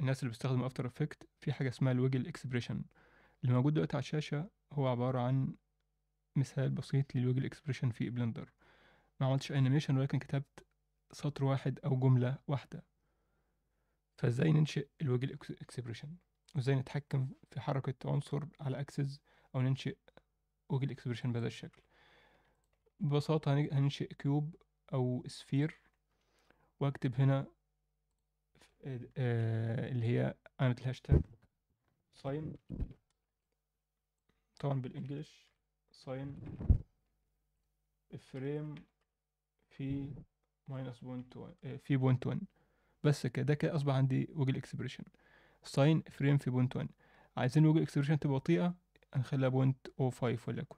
الناس اللي بيستخدموا افتر افكت في حاجه اسمها الويجل اكسبريشن اللي موجود دلوقتي على الشاشه هو عباره عن مثال بسيط للويجل اكسبريشن في بلندر ما عملتش انيميشن ولكن كتبت سطر واحد او جمله واحده فازاي ننشئ الويجل اكسبريشن وازاي نتحكم في حركه عنصر على اكسس او ننشئ ويجل اكسبريشن بهذا الشكل ببساطه هننشئ كيوب او سفير واكتب هنا آه، اللي هي علامة الهاشتاج ساين طبعا بالانجلش ساين الفريم في ماينس آه، بوينت في بوينت 1 بس كده ده كده اصبح عندي وجل الاكسبريشن ساين فريم في بوينت 1 عايزين وجل الاكسبريشن تبقى بطيئة هنخليها بوينت او 5 وليكن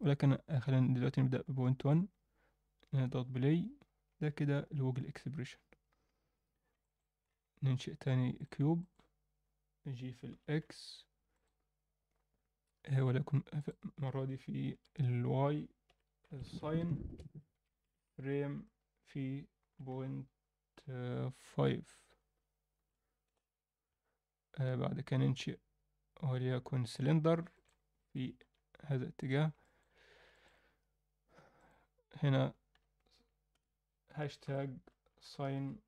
ولكن خلينا دلوقتي نبدأ بوينت 1 نضغط بلاي ده كده الوجل الاكسبريشن ننشئ تاني كيوب نجي في الإكس آه، ولكن آه، المرة دي في الواي الساين فريم في بوينت فايف آه، بعد كده ننشئ وليكن سلندر في هذا الاتجاه هنا هاشتاج ساين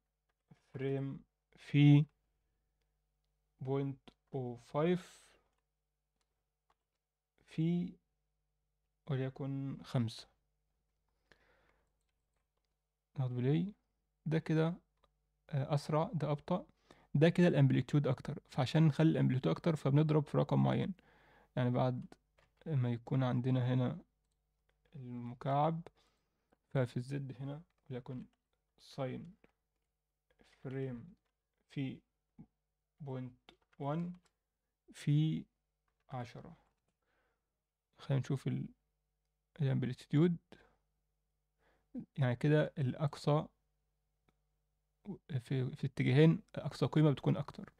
فريم في بوينت أو فايف في وليكن خمسة ناخد بلاي ده كده آه، أسرع ده أبطأ ده كده الامبليتود أكتر فعشان نخلي الامبليتود أكتر فبنضرب في رقم معين يعني بعد ما يكون عندنا هنا المكعب ففي الزد هنا وليكن ساين فريم في بوينت ون في عشرة خلينا نشوف الامبلتيود يعني كده الأقصى في, في اتجاهين أقصى قيمة بتكون أكتر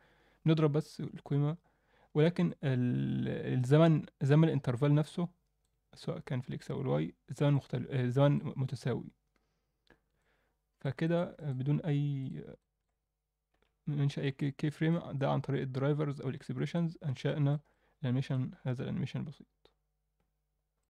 نضرب بس القيمة ولكن الزمن زمن الانترفال نفسه سواء كان في الإكس أو الواي زمن مختلف زمن متساوي فكده بدون أي من إنشاء كي فريم ده عن طريق الدرايفرز أو الإكسبريشنز أنشأنا الأنيميشن هذا الأنيميشن البسيط